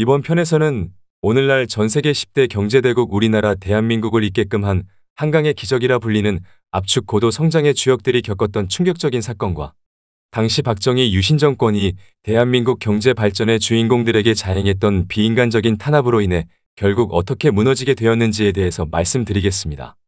이번 편에서는 오늘날 전 세계 10대 경제대국 우리나라 대한민국을 있게끔한 한강의 기적이라 불리는 압축 고도 성장의 주역들이 겪었던 충격적인 사건과 당시 박정희 유신 정권이 대한민국 경제 발전의 주인공들에게 자행했던 비인간적인 탄압으로 인해 결국 어떻게 무너지게 되었는지에 대해서 말씀드리겠습니다.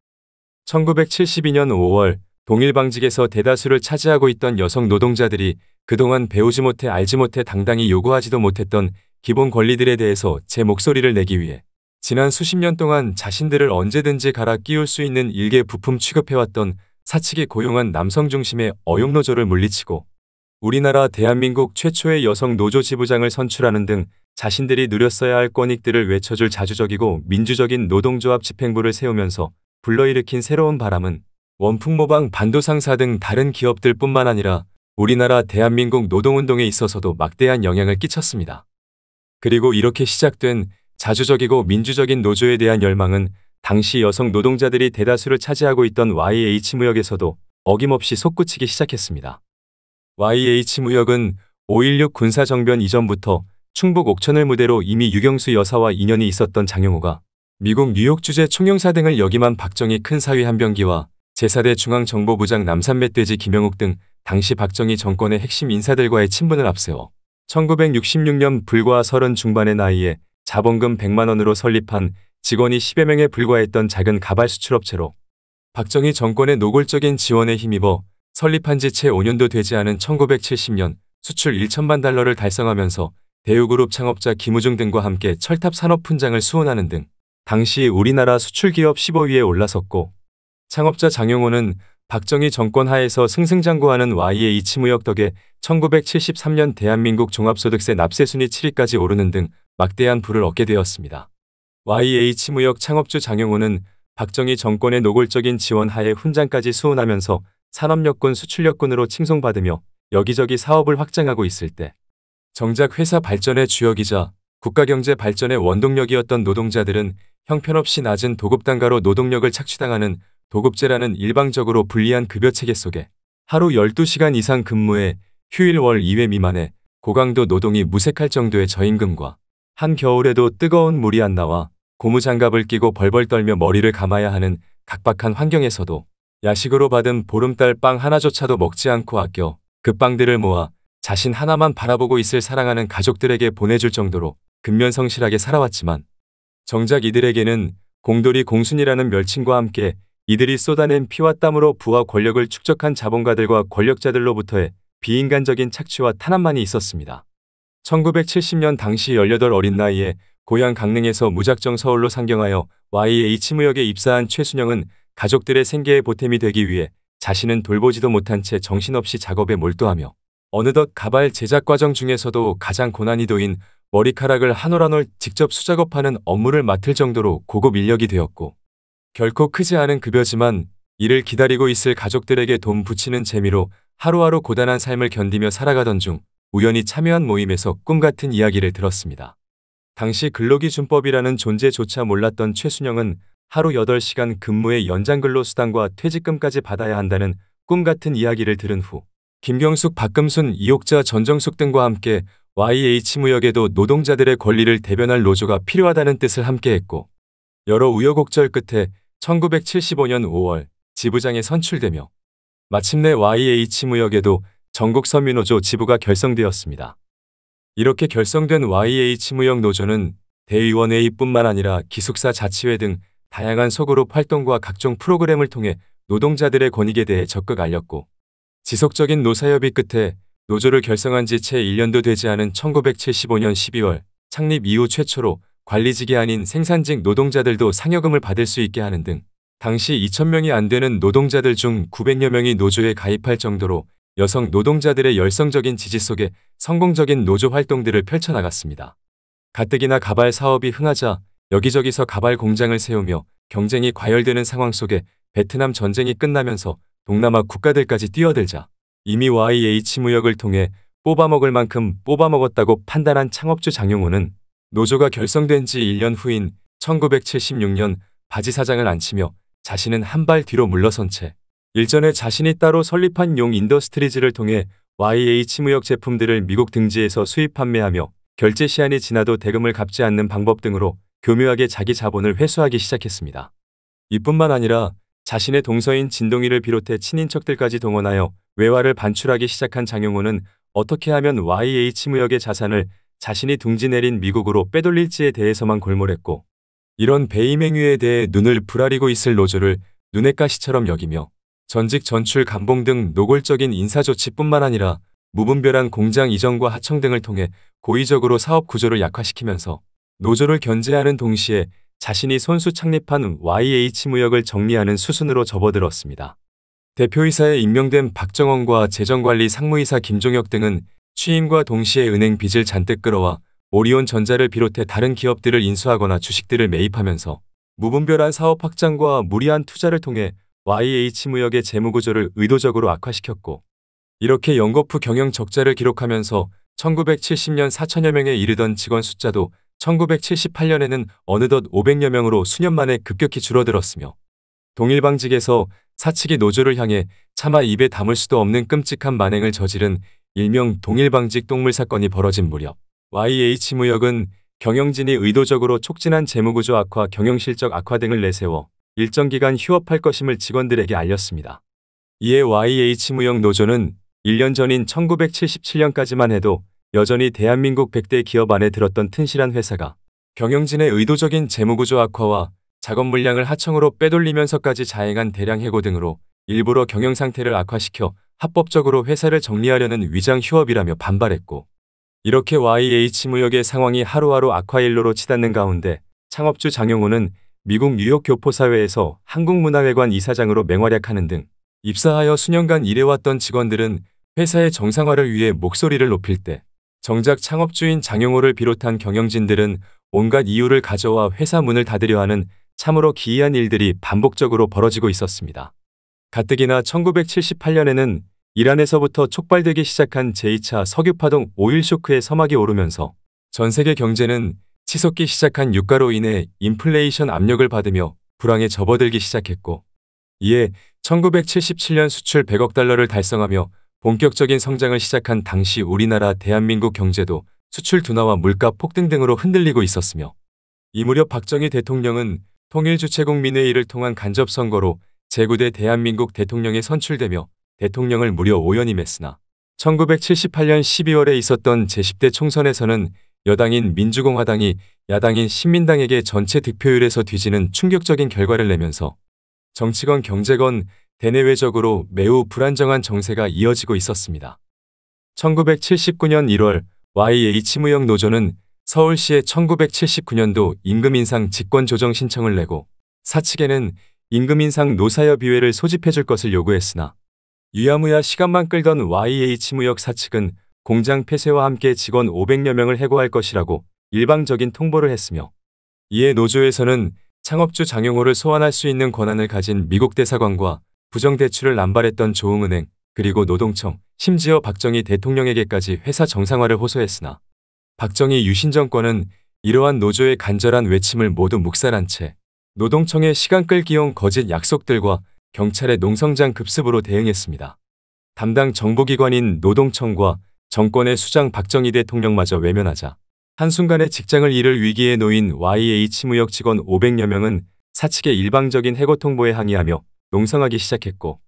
1972년 5월 동일방직에서 대다수를 차지하고 있던 여성 노동자들이 그동안 배우지 못해 알지 못해 당당히 요구하지도 못했던 기본 권리들에 대해서 제 목소리를 내기 위해 지난 수십 년 동안 자신들을 언제든지 갈아 끼울 수 있는 일개 부품 취급해왔던 사측이 고용한 남성 중심의 어용노조를 물리치고 우리나라 대한민국 최초의 여성 노조 지부장을 선출하는 등 자신들이 누렸어야 할 권익들을 외쳐줄 자주적이고 민주적인 노동조합 집행부를 세우면서 불러일으킨 새로운 바람은 원풍모방 반도상사 등 다른 기업들뿐만 아니라 우리나라 대한민국 노동운동에 있어서도 막대한 영향을 끼쳤습니다. 그리고 이렇게 시작된 자주적이고 민주적인 노조에 대한 열망은 당시 여성 노동자들이 대다수를 차지하고 있던 YH 무역에서도 어김없이 솟구치기 시작했습니다. YH 무역은 5.16 군사정변 이전부터 충북 옥천을 무대로 이미 유경수 여사와 인연이 있었던 장영호가 미국 뉴욕 주재 총영사 등을 역임한 박정희 큰 사위 한병기와 제4대 중앙정보부장 남산멧돼지 김영욱 등 당시 박정희 정권의 핵심 인사들과의 친분을 앞세워 1966년 불과 30 중반의 나이에 자본금 100만 원으로 설립한 직원이 10여 명에 불과했던 작은 가발 수출업체로 박정희 정권의 노골적인 지원에 힘입어 설립한 지 채 5년도 되지 않은 1970년 수출 1천만 달러를 달성하면서 대우그룹 창업자 김우중 등과 함께 철탑 산업 f 장을 수원하는 등 당시 우리나라 수출기업 15위에 올라섰고 창업자 장용호는 박정희 정권 하에서 승승장구하는 y h 무역 덕에 1973년 대한민국 종합소득세 납세순위 7위까지 오르는 등 막대한 부를 얻게 되었습니다. YH 무역 창업주 장영호는 박정희 정권의 노골적인 지원 하에 훈장까지 수호하면서 산업여권수출여권으로 칭송받으며 여기저기 사업을 확장하고 있을 때 정작 회사 발전의 주역이자 국가경제 발전의 원동력이었던 노동자들은 형편없이 낮은 도급단가로 노동력을 착취당하는 도급제라는 일방적으로 불리한 급여 체계 속에 하루 12시간 이상 근무해 휴일 월 2회 미만의 고강도 노동이 무색할 정도의 저임금과 한겨울에도 뜨거운 물이 안 나와 고무장갑을 끼고 벌벌 떨며 머리를 감아야 하는 각박한 환경에서도 야식으로 받은 보름달 빵 하나조차도 먹지 않고 아껴 그 빵들을 모아 자신 하나만 바라보고 있을 사랑하는 가족들에게 보내줄 정도로 근면성실하게 살아왔지만 정작 이들에게는 공돌이 공순이라는 멸칭과 함께 이들이 쏟아낸 피와 땀으로 부와 권력을 축적한 자본가들과 권력자들로부터의 비인간적인 착취와 탄압만이 있었습니다. 1970년 당시 18 어린 나이에 고향 강릉에서 무작정 서울로 상경하여 YH 무역에 입사한 최순영은 가족들의 생계에 보탬이 되기 위해 자신은 돌보지도 못한 채 정신없이 작업에 몰두하며 어느덧 가발 제작 과정 중에서도 가장 고난이도인 머리카락을 한올한올 직접 수작업하는 업무를 맡을 정도로 고급 인력이 되었고 결코 크지 않은 급여지만 이를 기다리고 있을 가족들에게 돈 붙이는 재미로 하루하루 고단한 삶을 견디며 살아가던 중 우연히 참여한 모임에서 꿈같은 이야기를 들었습니다. 당시 근로기준법이라는 존재조차 몰랐던 최순영은 하루 8시간 근무의 연장근로 수당과 퇴직금까지 받아야 한다는 꿈같은 이야기를 들은 후 김경숙, 박금순, 이옥자, 전정숙 등과 함께 YH무역에도 노동자들의 권리를 대변할 노조가 필요하다는 뜻을 함께했고 여러 우여곡절 끝에 1975년 5월 지부장에 선출되며 마침내 YH 무역에도 전국 선민노조 지부가 결성되었습니다. 이렇게 결성된 YH 무역 노조는 대의원회의뿐만 아니라 기숙사 자치회 등 다양한 소그룹 활동과 각종 프로그램을 통해 노동자들의 권익에 대해 적극 알렸고 지속적인 노사협의 끝에 노조를 결성한 지 채 1년도 되지 않은 1975년 12월 창립 이후 최초로 관리직이 아닌 생산직 노동자들도 상여금을 받을 수 있게 하는 등 당시 2,000명이 안 되는 노동자들 중 900여 명이 노조에 가입할 정도로 여성 노동자들의 열성적인 지지 속에 성공적인 노조 활동들을 펼쳐나갔습니다. 가뜩이나 가발 사업이 흥하자 여기저기서 가발 공장을 세우며 경쟁이 과열되는 상황 속에 베트남 전쟁이 끝나면서 동남아 국가들까지 뛰어들자 이미 YH 무역을 통해 뽑아먹을 만큼 뽑아먹었다고 판단한 창업주 장용호는 노조가 결성된 지 1년 후인 1976년 바지 사장을앉히며 자신은 한 발 뒤로 물러선 채 일전에 자신이 따로 설립한 용 인더스트리즈를 통해 YH a 무역 제품들을 미국 등지에서 수입 판매하며 결제 시한이 지나도 대금을 갚지 않는 방법 등으로 교묘하게 자기 자본을 회수하기 시작했습니다. 이뿐만 아니라 자신의 동서인 진동이를 비롯해 친인척들까지 동원하여 외화를 반출하기 시작한 장용호는 어떻게 하면 YH a 무역의 자산을 자신이 둥지 내린 미국으로 빼돌릴지에 대해서만 골몰했고 이런 배임행위에 대해 눈을 부라리고 있을 노조를 눈엣가시처럼 여기며 전직 전출 감봉 등 노골적인 인사조치뿐만 아니라 무분별한 공장 이전과 하청 등을 통해 고의적으로 사업 구조를 약화시키면서 노조를 견제하는 동시에 자신이 손수 창립한 YH 무역을 정리하는 수순으로 접어들었습니다. 대표이사에 임명된 박정원과 재정관리 상무이사 김종혁 등은 취임과 동시에 은행 빚을 잔뜩 끌어와 오리온 전자를 비롯해 다른 기업들을 인수하거나 주식들을 매입하면서 무분별한 사업 확장과 무리한 투자를 통해 YH무역의 재무구조를 의도적으로 악화시켰고 이렇게 연거푸 경영 적자를 기록하면서 1970년 4천여 명에 이르던 직원 숫자도 1978년에는 어느덧 500여 명으로 수년 만에 급격히 줄어들었으며 동일방직에서 사측이 노조를 향해 차마 입에 담을 수도 없는 끔찍한 만행을 저지른 일명 동일방직 똥물 사건이 벌어진 무렵 YH 무역은 경영진이 의도적으로 촉진한 재무구조 악화, 경영실적 악화 등을 내세워 일정 기간 휴업할 것임을 직원들에게 알렸습니다. 이에 YH 무역 노조는 1년 전인 1977년까지만 해도 여전히 대한민국 100대 기업 안에 들었던 튼실한 회사가 경영진의 의도적인 재무구조 악화와 작업 물량을 하청으로 빼돌리면서까지 자행한 대량 해고 등으로 일부러 경영 상태를 악화시켜 합법적으로 회사를 정리하려는 위장 휴업이라며 반발했고 이렇게 YH 무역의 상황이 하루하루 악화일로로 치닫는 가운데 창업주 장영호는 미국 뉴욕 교포사회에서 한국문화회관 이사장으로 맹활약하는 등 입사하여 수년간 일해왔던 직원들은 회사의 정상화를 위해 목소리를 높일 때 정작 창업주인 장영호를 비롯한 경영진들은 온갖 이유를 가져와 회사 문을 닫으려 하는 참으로 기이한 일들이 반복적으로 벌어지고 있었습니다. 가뜩이나 1978년에는 이란에서부터 촉발되기 시작한 제2차 석유파동 오일 쇼크의 서막이 오르면서 전 세계 경제는 치솟기 시작한 유가로 인해 인플레이션 압력을 받으며 불황에 접어들기 시작했고 이에 1977년 수출 100억 달러를 달성하며 본격적인 성장을 시작한 당시 우리나라 대한민국 경제도 수출 둔화와 물가 폭등 등으로 흔들리고 있었으며 이 무렵 박정희 대통령은 통일주체국민회의를 통한 간접선거로 제9대 대한민국 대통령에 선출되며 대통령을 무려 5연임했으나 1978년 12월에 있었던 제10대 총선에서는 여당인 민주공화당이 야당인 신민당에게 전체 득표율에서 뒤지는 충격적인 결과를 내면서 정치건 경제건 대내외적으로 매우 불안정한 정세가 이어지고 있었습니다. 1979년 1월 YH 무역 노조는 서울시에 1979년도 임금 인상 직권 조정 신청을 내고 사측에는 임금 인상 노사협의회를 소집해 줄 것을 요구했으나 유야무야 시간만 끌던 YH 무역사 측은 공장 폐쇄와 함께 직원 500여 명을 해고할 것이라고 일방적인 통보를 했으며 이에 노조에서는 창업주 장용호를 소환할 수 있는 권한을 가진 미국 대사관과 부정대출을 남발했던 조흥은행 그리고 노동청 심지어 박정희 대통령에게까지 회사 정상화를 호소했으나 박정희 유신 정권은 이러한 노조의 간절한 외침을 모두 묵살한 채 노동청의 시간 끌기용 거짓 약속들과 경찰의 농성장 급습으로 대응했습니다. 담당 정보기관인 노동청과 정권의 수장 박정희 대통령마저 외면하자 한순간에 직장을 잃을 위기에 놓인 YH 무역 직원 500여 명은 사측의 일방적인 해고 통보에 항의하며 농성하기 시작했고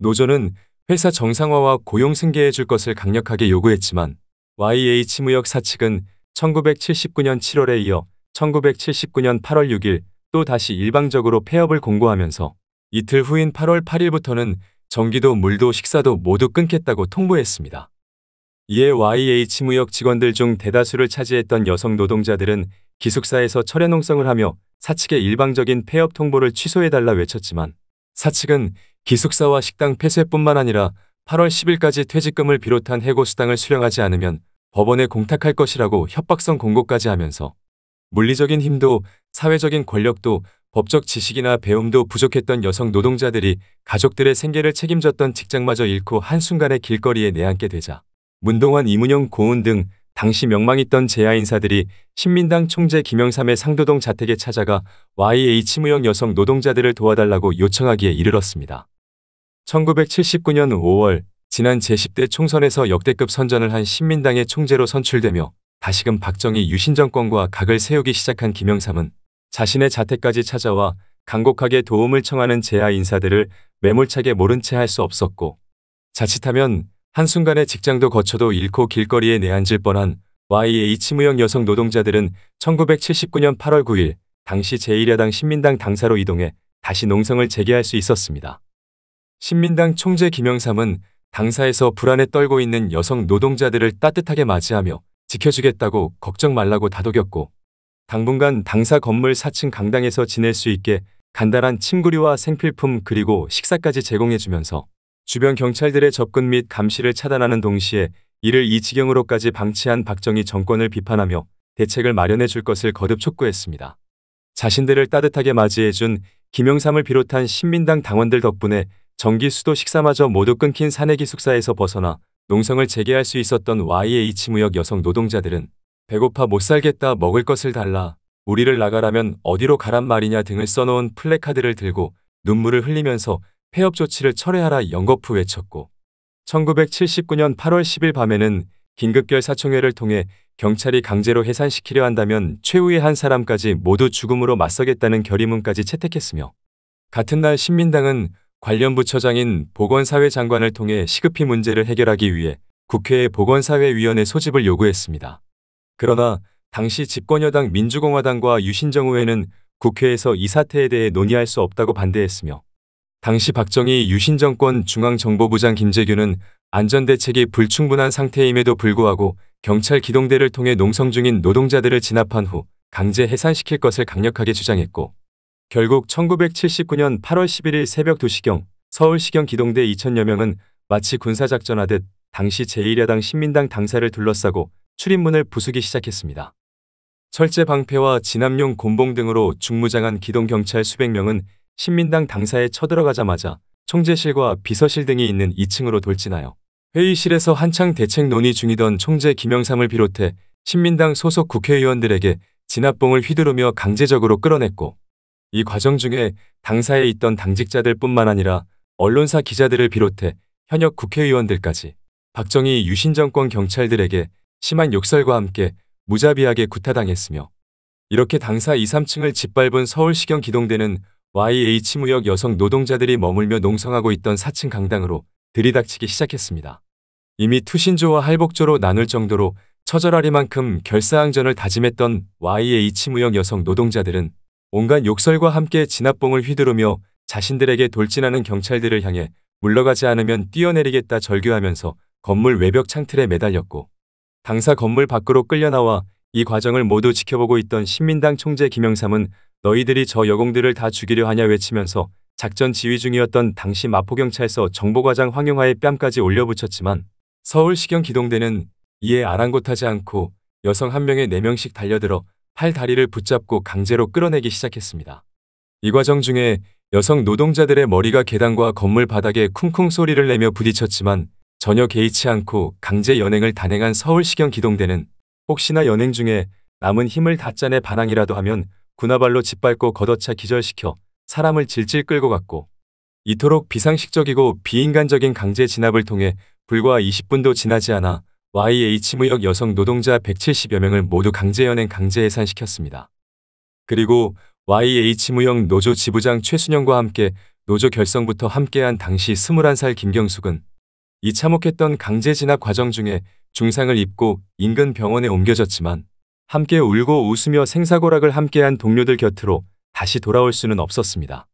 노조는 회사 정상화와 고용 승계해 줄 것을 강력하게 요구했지만 YH 무역 사측은 1979년 7월에 이어 1979년 8월 6일 또 다시 일방적으로 폐업을 공고하면서 이틀 후인 8월 8일부터는 전기도 물도 식사도 모두 끊겠다고 통보했습니다. 이에 YH 무역 직원들 중 대다수를 차지했던 여성 노동자들은 기숙사에서 철회농성을 하며 사측의 일방적인 폐업 통보를 취소해달라 외쳤지만 사측은 기숙사와 식당 폐쇄뿐만 아니라 8월 10일까지 퇴직금을 비롯한 해고수당을 수령하지 않으면 법원에 공탁할 것이라고 협박성 공고까지 하면서 물리적인 힘도 사회적인 권력도 법적 지식이나 배움도 부족했던 여성 노동자들이 가족들의 생계를 책임졌던 직장마저 잃고 한순간에 길거리에 내앉게 되자 문동환, 이문영, 고은 등 당시 명망있던 재야인사들이 신민당 총재 김영삼의 상도동 자택에 찾아가 YH 무형 여성 노동자들을 도와달라고 요청하기에 이르렀습니다. 1979년 5월 지난 제10대 총선에서 역대급 선전을 한 신민당의 총재로 선출되며 다시금 박정희 유신정권과 각을 세우기 시작한 김영삼은 자신의 자택까지 찾아와 간곡하게 도움을 청하는 제야 인사들을 매몰차게 모른 채 할 수 없었고 자칫하면 한순간에 직장도 거쳐도 잃고 길거리에 내앉을 뻔한 YH 무형 여성 노동자들은 1979년 8월 9일 당시 제1야당 신민당 당사로 이동해 다시 농성을 재개할 수 있었습니다. 신민당 총재 김영삼은 당사에서 불안에 떨고 있는 여성 노동자들을 따뜻하게 맞이하며 지켜주겠다고 걱정 말라고 다독였고 당분간 당사 건물 4층 강당에서 지낼 수 있게 간단한 침구류와 생필품 그리고 식사까지 제공해주면서 주변 경찰들의 접근 및 감시를 차단하는 동시에 이를 이 지경으로까지 방치한 박정희 정권을 비판하며 대책을 마련해 줄 것을 거듭 촉구했습니다. 자신들을 따뜻하게 맞이해준 김영삼을 비롯한 신민당 당원들 덕분에 전기 수도 식사마저 모두 끊긴 사내기 숙사에서 벗어나 농성을 재개할 수 있었던 YH 무역 여성 노동자들은 배고파 못 살겠다 먹을 것을 달라 우리를 나가라면 어디로 가란 말이냐 등을 써놓은 플래카드를 들고 눈물을 흘리면서 폐업 조치를 철회하라 연거푸 외쳤고 1979년 8월 10일 밤에는 긴급결 사총회를 통해 경찰이 강제로 해산시키려 한다면 최후의 한 사람까지 모두 죽음으로 맞서겠다는 결의문까지 채택했으며 같은 날 신민당은 관련 부처장인 보건사회 장관을 통해 시급히 문제를 해결하기 위해 국회에 보건사회위원회 소집을 요구했습니다. 그러나 당시 집권여당 민주공화당과 유신정 의회는 국회에서 이 사태에 대해 논의할 수 없다고 반대했으며 당시 박정희 유신정권 중앙정보부장 김재규는 안전대책이 불충분한 상태임에도 불구하고 경찰 기동대를 통해 농성 중인 노동자들을 진압한 후 강제 해산시킬 것을 강력하게 주장했고 결국 1979년 8월 11일 새벽 2시경 서울시경 기동대 2천여 명은 마치 군사작전하듯 당시 제1야당 신민당 당사를 둘러싸고 출입문을 부수기 시작했습니다. 철제 방패와 진압용 곤봉 등으로 중무장한 기동경찰 수백 명은 신민당 당사에 쳐들어가자마자 총재실과 비서실 등이 있는 2층으로 돌진하여 회의실에서 한창 대책 논의 중이던 총재 김영삼을 비롯해 신민당 소속 국회의원들에게 진압봉을 휘두르며 강제적으로 끌어냈고 이 과정 중에 당사에 있던 당직자들 뿐만 아니라 언론사 기자들을 비롯해 현역 국회의원들까지 박정희 유신정권 경찰들에게 심한 욕설과 함께 무자비하게 구타당했으며 이렇게 당사 2, 3층을 짓밟은 서울시경 기동대는 YH 무역 여성 노동자들이 머물며 농성하고 있던 4층 강당으로 들이닥치기 시작했습니다. 이미 투신조와 할복조로 나눌 정도로 처절하리만큼 결사항전을 다짐했던 YH 무역 여성 노동자들은 온갖 욕설과 함께 진압봉을 휘두르며 자신들에게 돌진하는 경찰들을 향해 물러가지 않으면 뛰어내리겠다 절규하면서 건물 외벽 창틀에 매달렸고 당사 건물 밖으로 끌려나와 이 과정을 모두 지켜보고 있던 신민당 총재 김영삼은 너희들이 저 여공들을 다 죽이려 하냐 외치면서 작전 지휘 중이었던 당시 마포경찰서 정보과장 황영화의 뺨까지 올려붙였지만 서울시경 기동대는 이에 아랑곳하지 않고 여성 한 명에 네 명씩 달려들어 팔다리를 붙잡고 강제로 끌어내기 시작했습니다. 이 과정 중에 여성 노동자들의 머리가 계단과 건물 바닥에 쿵쿵 소리를 내며 부딪혔지만 전혀 개의치 않고 강제 연행을 단행한 서울시경 기동대는 혹시나 연행 중에 남은 힘을 다 짜내 반항이라도 하면 군화발로 짓밟고 걷어차 기절시켜 사람을 질질 끌고 갔고 이토록 비상식적이고 비인간적인 강제 진압을 통해 불과 20분도 지나지 않아 YH 무역 여성 노동자 170여 명을 모두 강제 연행 강제 해산시켰습니다. 그리고 YH 무역 노조 지부장 최순영과 함께 노조 결성부터 함께한 당시 21살 김경숙은 이참혹했던 강제 진압 과정 중에 중상을 입고 인근 병원에 옮겨졌지만 함께 울고 웃으며 생사고락을 함께한 동료들 곁으로 다시 돌아올 수는 없었습니다.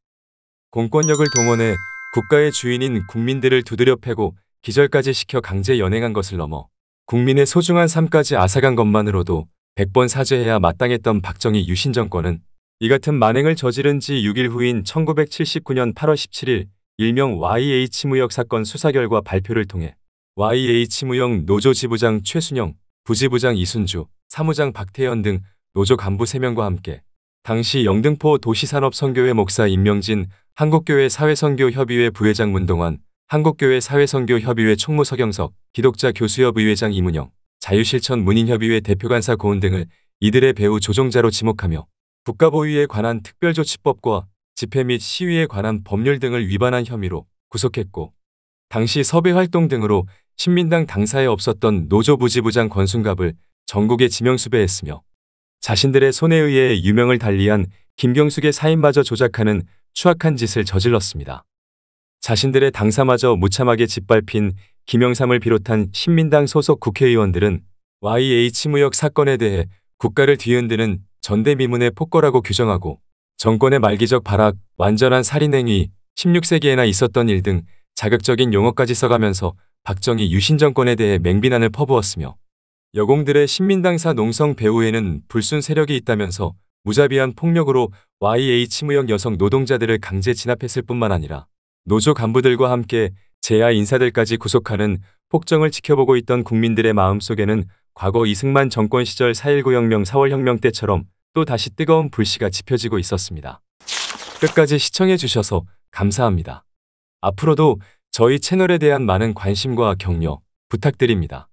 공권력을 동원해 국가의 주인인 국민들을 두드려 패고 기절까지 시켜 강제 연행한 것을 넘어 국민의 소중한 삶까지 앗아간 것만으로도 100번 사죄해야 마땅했던 박정희 유신 정권은 이 같은 만행을 저지른 지 6일 후인 1979년 8월 17일 일명 YH무역 사건 수사 결과 발표를 통해 YH무역 노조 지부장 최순영, 부지부장 이순주, 사무장 박태현 등 노조 간부 3명과 함께 당시 영등포 도시산업선교회 목사 임명진, 한국교회 사회선교협의회 부회장 문동환, 한국교회 사회선교협의회 총무 서경석, 기독자 교수협 의회장 이문영, 자유실천 문인협의회 대표간사 고은 등을 이들의 배우 조종자로 지목하며 국가보위에 관한 특별조치법과 집회 및 시위에 관한 법률 등을 위반한 혐의로 구속했고 당시 섭외 활동 등으로 신민당 당사에 없었던 노조 부지부장 권순갑을 전국에 지명수배했으며 자신들의 손에 의해 유명을 달리한 김경숙의 사인마저 조작하는 추악한 짓을 저질렀습니다. 자신들의 당사마저 무참하게 짓밟힌 김영삼을 비롯한 신민당 소속 국회의원들은 YH 무역 사건에 대해 국가를 뒤흔드는 전대미문의 폭거라고 규정하고 정권의 말기적 발악, 완전한 살인행위, 16세기에나 있었던 일 등 자극적인 용어까지 써가면서 박정희 유신 정권에 대해 맹비난을 퍼부었으며 여공들의 신민당사 농성 배후에는 불순 세력이 있다면서 무자비한 폭력으로 YH 무역 여성 노동자들을 강제 진압했을 뿐만 아니라 노조 간부들과 함께 재야 인사들까지 구속하는 폭정을 지켜보고 있던 국민들의 마음속에는 과거 이승만 정권 시절 4.19 혁명 4월 혁명 때처럼 또 다시 뜨거운 불씨가 지펴지고 있었습니다. 끝까지 시청해주셔서 감사합니다. 앞으로도 저희 채널에 대한 많은 관심과 격려 부탁드립니다.